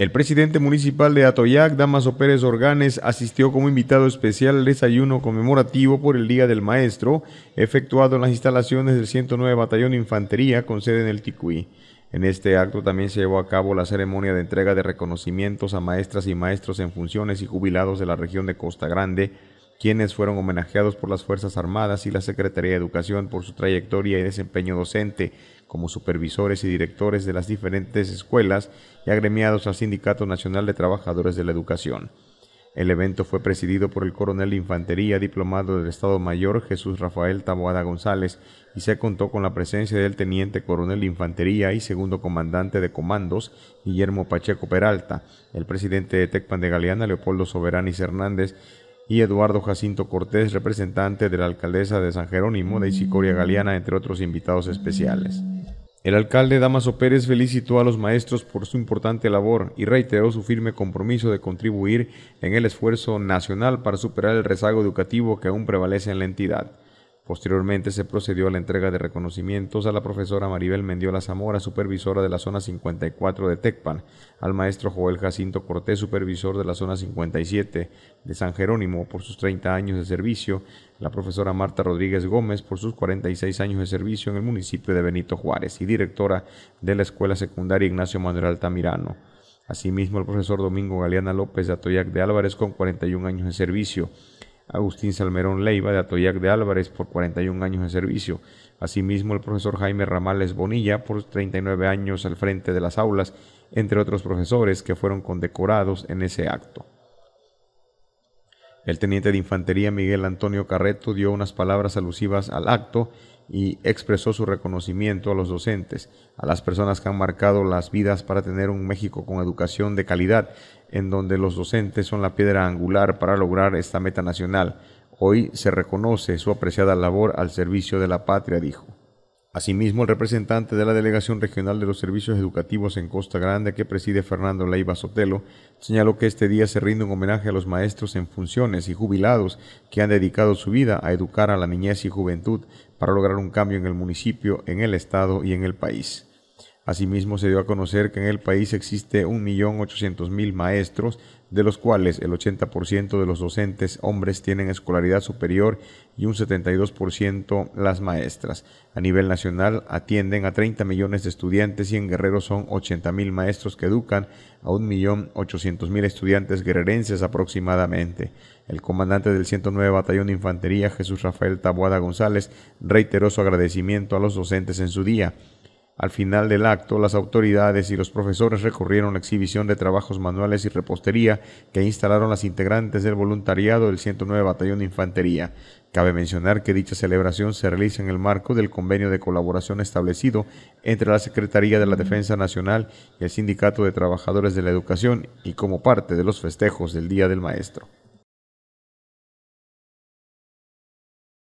El presidente municipal de Atoyac, Damaso Pérez Organes, asistió como invitado especial al desayuno conmemorativo por el Día del Maestro, efectuado en las instalaciones del 109 Batallón de Infantería con sede en el Ticuí. En este acto también se llevó a cabo la ceremonia de entrega de reconocimientos a maestras y maestros en funciones y jubilados de la región de Costa Grande, quienes fueron homenajeados por las Fuerzas Armadas y la Secretaría de Educación por su trayectoria y desempeño docente como supervisores y directores de las diferentes escuelas y agremiados al Sindicato Nacional de Trabajadores de la Educación. El evento fue presidido por el coronel de infantería diplomado del Estado Mayor Jesús Rafael Taboada González y se contó con la presencia del teniente coronel de infantería y segundo comandante de comandos Guillermo Pacheco Peralta, el presidente de Tecpan de Galeana Leopoldo Soberanis Hernández, y Eduardo Jacinto Cortés, representante de la alcaldesa de San Jerónimo de Isicoria Galeana, entre otros invitados especiales. El alcalde Damaso Pérez felicitó a los maestros por su importante labor y reiteró su firme compromiso de contribuir en el esfuerzo nacional para superar el rezago educativo que aún prevalece en la entidad. Posteriormente se procedió a la entrega de reconocimientos a la profesora Maribel Mendiola Zamora, supervisora de la zona 54 de Tecpan, al maestro Joel Jacinto Cortés, supervisor de la zona 57 de San Jerónimo, por sus 30 años de servicio, la profesora Marta Rodríguez Gómez, por sus 46 años de servicio en el municipio de Benito Juárez, y directora de la Escuela Secundaria Ignacio Manuel Altamirano. Asimismo, el profesor Domingo Galeana López de Atoyac de Álvarez, con 41 años de servicio Agustín Salmerón Leiva de Atoyac de Álvarez por 41 años de servicio. Asimismo, el profesor Jaime Ramales Bonilla por 39 años al frente de las aulas, entre otros profesores que fueron condecorados en ese acto. El teniente de infantería Miguel Antonio Carreto dio unas palabras alusivas al acto y expresó su reconocimiento a los docentes, a las personas que han marcado las vidas para tener un México con educación de calidad, en donde los docentes son la piedra angular para lograr esta meta nacional. Hoy se reconoce su apreciada labor al servicio de la patria, dijo. Asimismo, el representante de la Delegación Regional de los Servicios Educativos en Costa Grande, que preside Fernando Leiva Sotelo, señaló que este día se rinde un homenaje a los maestros en funciones y jubilados que han dedicado su vida a educar a la niñez y juventud para lograr un cambio en el municipio, en el Estado y en el país. Asimismo, se dio a conocer que en el país existe 1.800.000 maestros, de los cuales el 80% de los docentes hombres tienen escolaridad superior y un 72% las maestras. A nivel nacional atienden a 30 millones de estudiantes y en Guerrero son 80.000 maestros que educan a 1.800.000 estudiantes guerrerenses aproximadamente. El comandante del 109 Batallón de Infantería, Jesús Rafael Taboada González, reiteró su agradecimiento a los docentes en su día. Al final del acto, las autoridades y los profesores recorrieron la exhibición de trabajos manuales y repostería que instalaron las integrantes del voluntariado del 109 Batallón de Infantería. Cabe mencionar que dicha celebración se realiza en el marco del convenio de colaboración establecido entre la Secretaría de la Defensa Nacional y el Sindicato de Trabajadores de la Educación y como parte de los festejos del Día del Maestro.